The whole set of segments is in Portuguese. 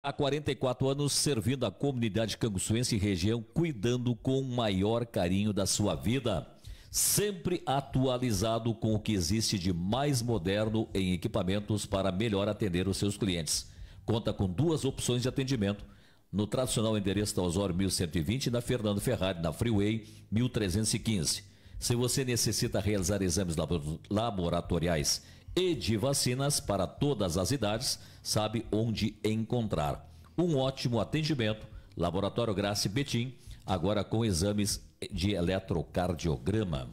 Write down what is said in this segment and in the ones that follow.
Há 44 anos servindo a comunidade canguçuense e região, cuidando com o maior carinho da sua vida. Sempre atualizado com o que existe de mais moderno em equipamentos para melhor atender os seus clientes. Conta com duas opções de atendimento. No tradicional endereço da Osório 1120 e na Fernando Ferrari, na Freeway 1315. Se você necessita realizar exames laboratoriais e de vacinas para todas as idades, sabe onde encontrar. Um ótimo atendimento, Laboratório Grace Betim, agora com exames de eletrocardiograma.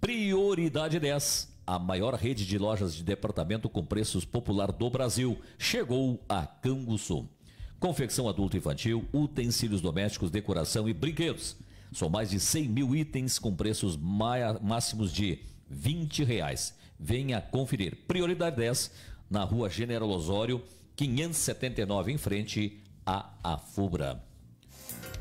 Prioridade 10. A maior rede de lojas de departamento com preços popular do Brasil chegou a Canguçu. Confecção adulto infantil, utensílios domésticos, decoração e brinquedos. São mais de 100 mil itens com preços máximos de 20 reais. Venha conferir. Prioridade 10, na rua General Osório, 579, em frente à Afubra.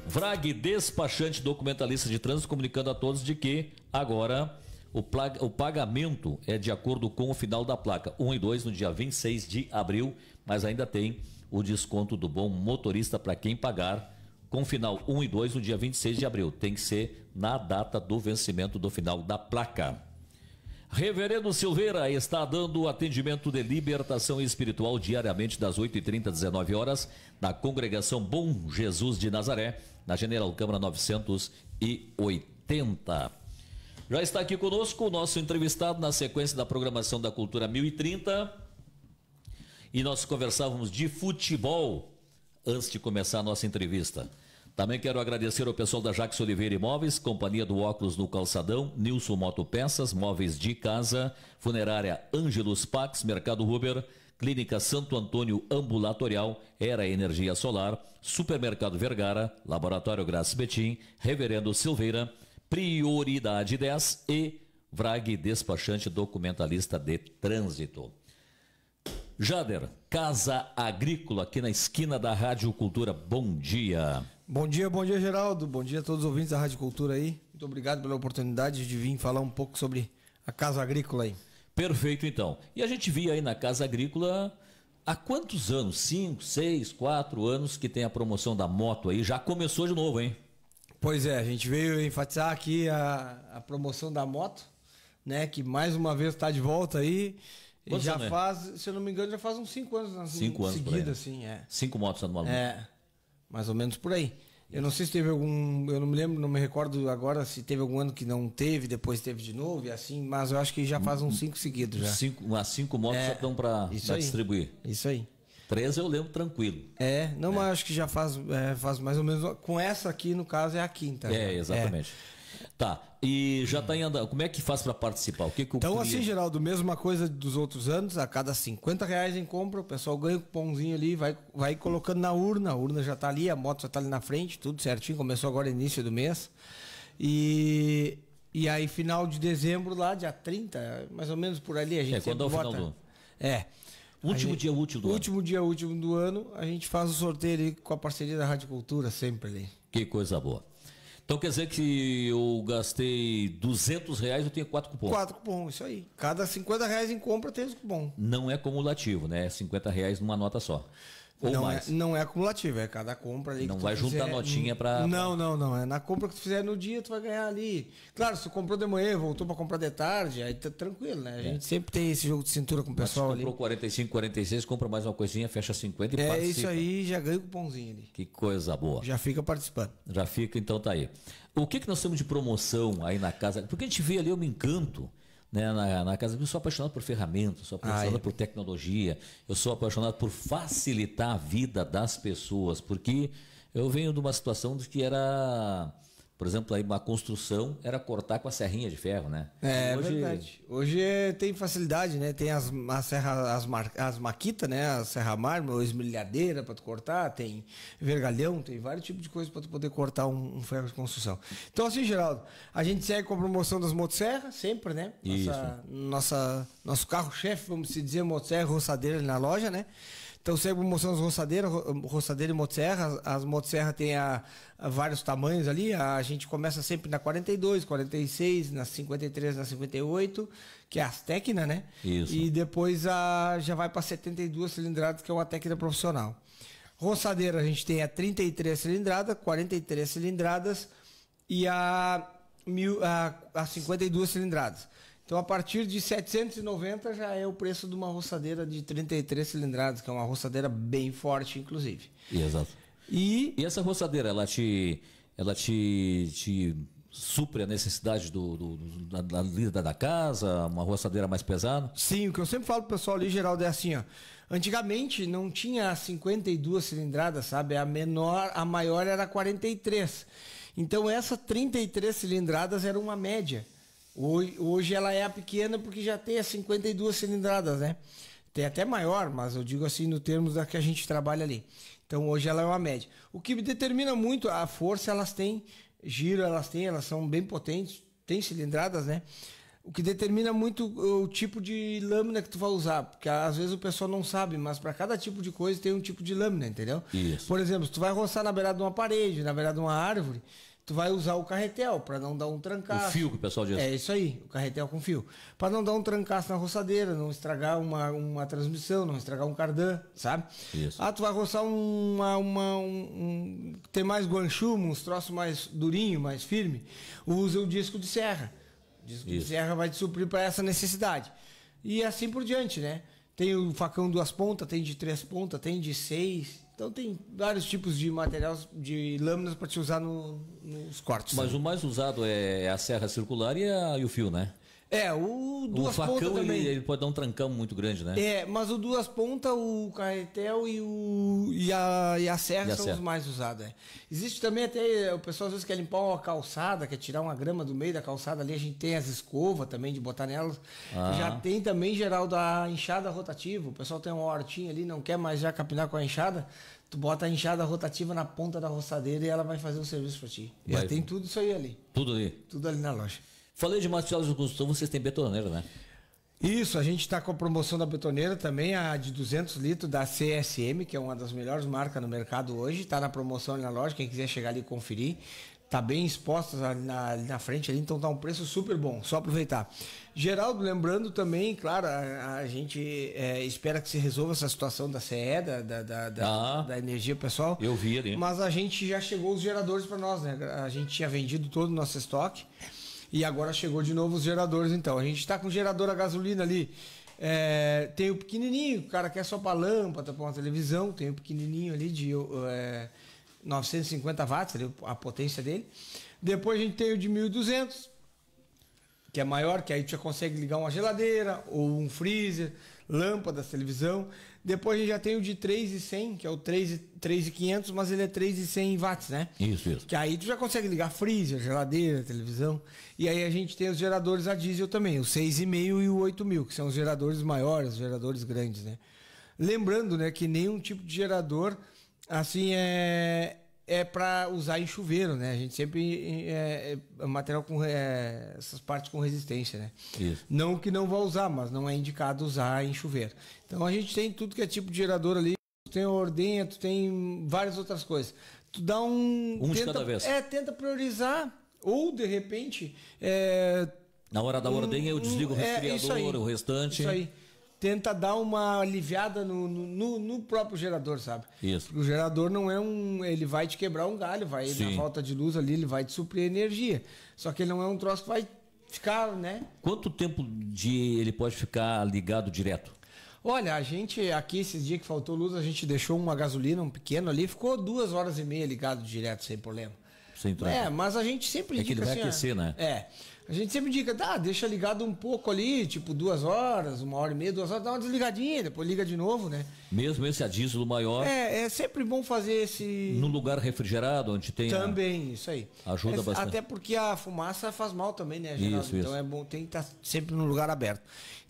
Vrag, despachante documentalista de trânsito, comunicando a todos de que agora o, plaga, o, pagamento é de acordo com o final da placa 1 e 2 no dia 26 de abril, mas ainda tem o desconto do bom motorista para quem pagar com final 1 e 2 no dia 26 de abril. Tem que ser na data do vencimento do final da placa. Reverendo Silveira está dando atendimento de libertação espiritual diariamente das 8h30 às 19 horas na Congregação Bom Jesus de Nazaré, na General Câmara 980. Já está aqui conosco o nosso entrevistado na sequência da programação da Cultura 1030. E nós conversávamos de futebol antes de começar a nossa entrevista. Também quero agradecer ao pessoal da Jax Oliveira Imóveis, Companhia do Óculos no Calçadão, Nilson Moto Peças, Móveis de Casa, Funerária Ângelos Pax, Mercado Ruber, Clínica Santo Antônio Ambulatorial, Era Energia Solar, Supermercado Vergara, Laboratório Graça Betim, Reverendo Silveira, Prioridade 10 e Vrag Despachante Documentalista de Trânsito. Jader, Casa Agrícola, aqui na esquina da Rádio Cultura. Bom dia. Bom dia, bom dia, Geraldo. Bom dia a todos os ouvintes da Rádio Cultura aí. Muito obrigado pela oportunidade de vir falar um pouco sobre a Casa Agrícola aí. Perfeito, então. E a gente via aí na Casa Agrícola há quantos anos? Cinco, seis, quatro anos que tem a promoção da moto aí? Já começou de novo, hein? Pois é, a gente veio enfatizar aqui a, a promoção da moto, né? Que mais uma vez está de volta aí. Quantos já é? faz, se eu não me engano, já faz uns 5 anos. Cinco anos seguida, assim, aí, né? assim, é. Cinco motos andando É, mais ou menos por aí. Eu não sei se teve algum. Eu não me lembro, não me recordo agora se teve algum ano que não teve, depois teve de novo e assim, mas eu acho que já faz uns cinco seguidos já. Cinco, umas cinco motos é, já estão para distribuir. Isso aí. Três eu lembro tranquilo. É, não, é. mas acho que já faz, é, faz mais ou menos. Com essa aqui, no caso, é a quinta. É, né? exatamente. É. Tá, e já está em hum. andamento. Como é que faz para participar? O que, que Então, assim, Geraldo, mesma coisa dos outros anos, a cada 50 reais em compra, o pessoal ganha o um cupomzinho ali, vai, vai colocando na urna, a urna já está ali, a moto já está ali na frente, tudo certinho, começou agora início do mês. E, e aí, final de dezembro, lá, dia 30, mais ou menos por ali, a gente. É, quando é o final do É. Último gente, dia útil do último ano. dia último do ano, a gente faz o sorteio ali com a parceria da Rádio Cultura sempre ali. Que coisa boa. Então quer dizer que eu gastei 200 reais, eu tenho quatro cupons. Quatro cupons, isso aí. Cada 50 reais em compra tem os cupons. Não é cumulativo, né? 50 é reais numa nota só. Ou não é, mais. É, não é acumulativo, é cada compra ali. Não vai fizer, juntar notinha para. Não, não, não. É na compra que tu fizer no dia, tu vai ganhar ali. Claro, se tu comprou de manhã, voltou para comprar de tarde, aí tá tranquilo, né? A é. gente é. sempre tem esse jogo de cintura com o pessoal. Mas comprou ali. 45, 46, compra mais uma coisinha, fecha 50 e é, participa. É isso aí, já ganha o cupomzinho ali. Que coisa boa. Já fica participando. Já fica, então tá aí. O que, que nós temos de promoção aí na casa? Porque a gente vê ali, eu me encanto né, na, na casa. Eu sou apaixonado por ferramentas, sou ah, apaixonado é. por tecnologia, eu sou apaixonado por facilitar a vida das pessoas, porque eu venho de uma situação de que era por exemplo, aí uma construção era cortar com a serrinha de ferro, né? É, hoje... É verdade. Hoje é, tem facilidade, né? Tem as, as, serra, as, mar, as maquita, né? A serra mármore, ou esmilhadeira para tu cortar, tem vergalhão, tem vários tipos de coisas para tu poder cortar um, um, ferro de construção. Então, assim, Geraldo, a gente segue com a promoção das motosserras, sempre, né? Nossa, Isso. Nossa, nosso carro-chefe, vamos dizer, motosserra, roçadeira na loja, né? Então sempre mostrando as roçadeiras, roçadeira e motosserra. As motosserra tem a, a, vários tamanhos ali. A, gente começa sempre na 42, 46, na 53, na 58, que é as Tecna, né? Isso. E depois a, já vai para 72 cilindradas, que é uma técnica profissional. Roçadeira a gente tem a 33 cilindrada, 43 cilindradas e a, mil, a, a 52 cilindradas. Então, a partir de 790 já é o preço de uma roçadeira de 33 cilindradas, que é uma roçadeira bem forte, inclusive. Exato. E, e essa roçadeira, ela te, ela te, te supre a necessidade do, do, da, lida da casa, uma roçadeira mais pesada? Sim, o que eu sempre falo pro pessoal ali, Geraldo, é assim, ó. Antigamente não tinha 52 cilindradas, sabe? A menor, a maior era 43. Então essa 33 cilindradas era uma média. Hoje, hoje ela é a pequena porque já tem as 52 cilindradas, né? Tem até maior, mas eu digo assim no termos da que a gente trabalha ali. Então hoje ela é uma média. O que determina muito a força, elas têm giro, elas têm, elas são bem potentes, tem cilindradas, né? O que determina muito o tipo de lâmina que tu vai usar, porque às vezes o pessoal não sabe, mas para cada tipo de coisa tem um tipo de lâmina, entendeu? Isso. Por exemplo, se tu vai roçar na beirada de uma parede, na beirada de uma árvore, tu vai usar o carretel para não dar um trancaço. O fio que o pessoal diz. É isso aí, o carretel com fio. Para não dar um trancaço na roçadeira, não estragar uma, uma transmissão, não estragar um cardan, sabe? Isso. Ah, tu vai roçar uma, uma um, um tem mais guanchumo, uns troços mais durinho, mais firme, usa o disco de serra. O disco isso. de serra vai te suprir para essa necessidade. E assim por diante, né? Tem o facão duas pontas, tem de três pontas, tem de seis, então tem vários tipos de material de lâminas para te usar no, nos cortes. Mas né? o mais usado é, é a serra circular e, a, e o fio, né? É, o Duas Pontas. O facão também. Ele, ele, pode dar um trancão muito grande, né? É, mas o Duas Pontas, o Carretel e, o, e, a, e a Serra e a são serra. os mais usados. É. Existe também até. O pessoal às vezes quer limpar uma calçada, quer tirar uma grama do meio da calçada ali. A gente tem as escovas também de botar nelas. Ah. Já tem também, geral, da enxada rotativa. O pessoal tem uma hortinha ali, não quer mais já capinar com a enxada. Tu bota a enxada rotativa na ponta da roçadeira e ela vai fazer o serviço pra ti. Vai. Já tem tudo isso aí ali. Tudo ali? Tudo ali na loja. Falei de Matias do Construção, então vocês têm betoneira, né? Isso, a gente está com a promoção da betoneira também, a de 200 litros da CSM, que é uma das melhores marcas no mercado hoje. Está na promoção ali na loja, quem quiser chegar ali e conferir. Está bem exposta ali na, ali na frente, ali, então está um preço super bom, só aproveitar. Geraldo, lembrando também, claro, a, a gente é, espera que se resolva essa situação da CE, da, da, da, da, ah, da energia pessoal. Eu vi ali. Mas a gente já chegou os geradores para nós, né? A gente tinha vendido todo o nosso estoque. E agora chegou de novo os geradores, então. A gente está com gerador a gasolina ali. É, tem o pequenininho, o cara quer só para lâmpada, para uma televisão. Tem o pequenininho ali de é, 950 watts, a potência dele. Depois a gente tem o de 1200, que é maior, que aí você consegue ligar uma geladeira ou um freezer, lâmpadas, televisão. Depois a gente já tem o de 3,100, que é o 3,500, mas ele é 3,100 watts, né? Isso, isso. Que aí tu já consegue ligar freezer, geladeira, televisão. E aí a gente tem os geradores a diesel também, o 6,5 e o 8.000, que são os geradores maiores, os geradores grandes, né? Lembrando, né, que nenhum tipo de gerador, assim, é, é para usar em chuveiro, né? A gente sempre é, é, é material com é, essas partes com resistência, né? Isso. Não que não vá usar, mas não é indicado usar em chuveiro. Então a gente tem tudo que é tipo de gerador ali, tem ordenha, tem várias outras coisas. Tu dá um, um tenta, de cada vez. É, tenta priorizar ou de repente é, na hora da um, ordenha eu desligo o é, resfriador, é o restante. Isso aí tenta dar uma aliviada no, no, no próprio gerador, sabe? Isso. Porque o gerador não é um. Ele vai te quebrar um galho, vai Sim. na falta de luz ali, ele vai te suprir energia. Só que ele não é um troço que vai ficar, né? Quanto tempo de ele pode ficar ligado direto? Olha, a gente aqui esses dias que faltou luz, a gente deixou uma gasolina, um pequeno ali, ficou duas horas e meia ligado direto, sem problema. Sem troca. É, mas a gente sempre. É que ele vai assim, aquecer, né? É. A gente sempre indica tá, deixa ligado um pouco ali, tipo duas horas, uma hora e meia, duas horas, dá uma desligadinha, depois liga de novo, né? Mesmo esse adízio maior. É, é sempre bom fazer esse. Num lugar refrigerado, onde tem. Também, a... isso aí. Ajuda é, bastante. Até porque a fumaça faz mal também, né, Geraldo? Isso, então isso. é bom, tem que estar tá sempre num lugar aberto.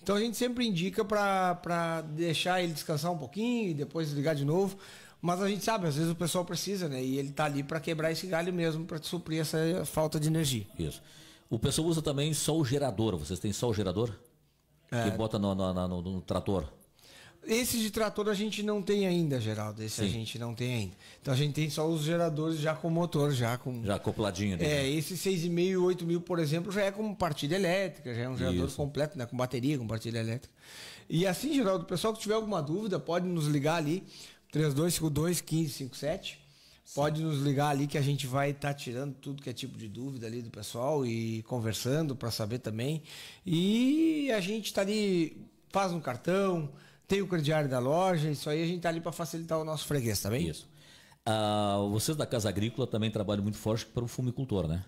Então a gente sempre indica para deixar ele descansar um pouquinho e depois ligar de novo. Mas a gente sabe, às vezes o pessoal precisa, né? E ele tá ali para quebrar esse galho mesmo, para suprir essa falta de energia. Isso. O pessoal usa também só o gerador. Vocês têm só o gerador? É. Que bota no, no, no, no trator. Esse de trator a gente não tem ainda, Geraldo. Esse Sim. a gente não tem ainda. Então a gente tem só os geradores já com motor, já com. Já acopladinho, é, né? É, esse 6,5 e 8 mil, por exemplo, já é com partida elétrica, já é um gerador Isso. completo, né? Com bateria, com partida elétrica. E assim, Geraldo, o pessoal que tiver alguma dúvida pode nos ligar ali, 3252 1557. Pode nos ligar ali que a gente vai estar tá tirando tudo que é tipo de dúvida ali do pessoal e conversando para saber também. E a gente está ali, faz um cartão, tem o crediário da loja, isso aí a gente está ali para facilitar o nosso freguês, tá bem? Isso. Uh, vocês da Casa Agrícola também trabalham muito forte para o fumicultor, né?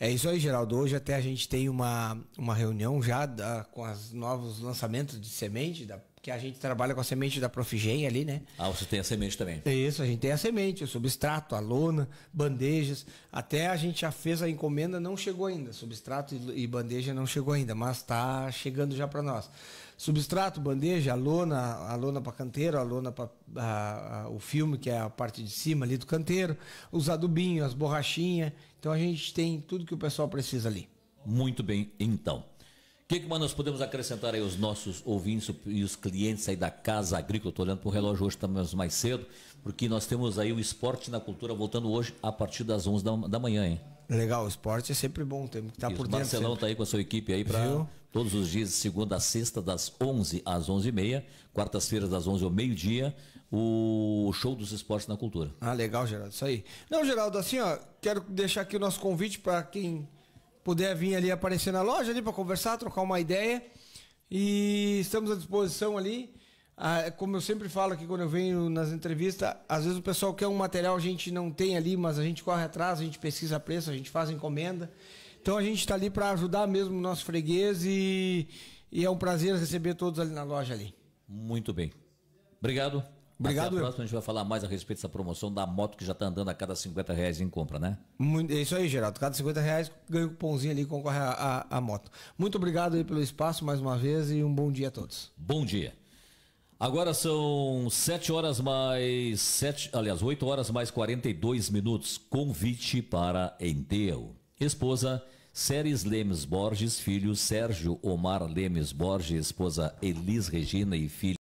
É isso aí, Geraldo. Hoje até a gente tem uma, uma reunião já da, com os novos lançamentos de semente da que a gente trabalha com a semente da ProfiGen ali, né? Ah, você tem a semente também. É isso, a gente tem a semente, o substrato, a lona, bandejas. Até a gente já fez a encomenda, não chegou ainda. Substrato e bandeja não chegou ainda, mas está chegando já para nós. Substrato, bandeja, a lona, a lona para canteiro, a lona para o filme, que é a parte de cima ali do canteiro, os adubinhos, as borrachinhas. Então a gente tem tudo que o pessoal precisa ali. Muito bem, então. O que, que mais nós podemos acrescentar aí os nossos ouvintes e os clientes aí da Casa Agrícola? Estou olhando para o relógio hoje, tá estamos mais cedo, porque nós temos aí o esporte na cultura voltando hoje a partir das 11 da, da manhã, hein? Legal, o esporte é sempre bom, tem que estar tá por dentro. O Marcelão está tá aí com a sua equipe aí para todos os dias, segunda a sexta, das 11 às 11h30, quartas-feiras das 11 ao meio-dia, o show dos esportes na cultura. Ah, legal, Geraldo, isso aí. Não, Geraldo, assim, ó, quero deixar aqui o nosso convite para quem puder vir ali aparecer na loja ali para conversar, trocar uma ideia. E estamos à disposição ali. Ah, é como eu sempre falo aqui quando eu venho nas entrevistas, às vezes o pessoal quer um material, a gente não tem ali, mas a gente corre atrás, a gente pesquisa preço, a gente faz encomenda. Então a gente está ali para ajudar mesmo o nosso freguês e, e é um prazer receber todos ali na loja ali. Muito bem. Obrigado. Obrigado. Até a próxima a gente vai falar mais a respeito dessa promoção da moto que já está andando a cada 50 reais em compra, né? É isso aí, Geraldo. Cada 50 reais ganha o um pãozinho ali e concorre a, a, a, moto. Muito obrigado aí pelo espaço mais uma vez e um bom dia a todos. Bom dia. Agora são 7 horas mais 7, aliás, 8 horas mais 42 minutos. Convite para enterro. Esposa Séries Lemes Borges, filho Sérgio Omar Lemes Borges, esposa Elis Regina e filho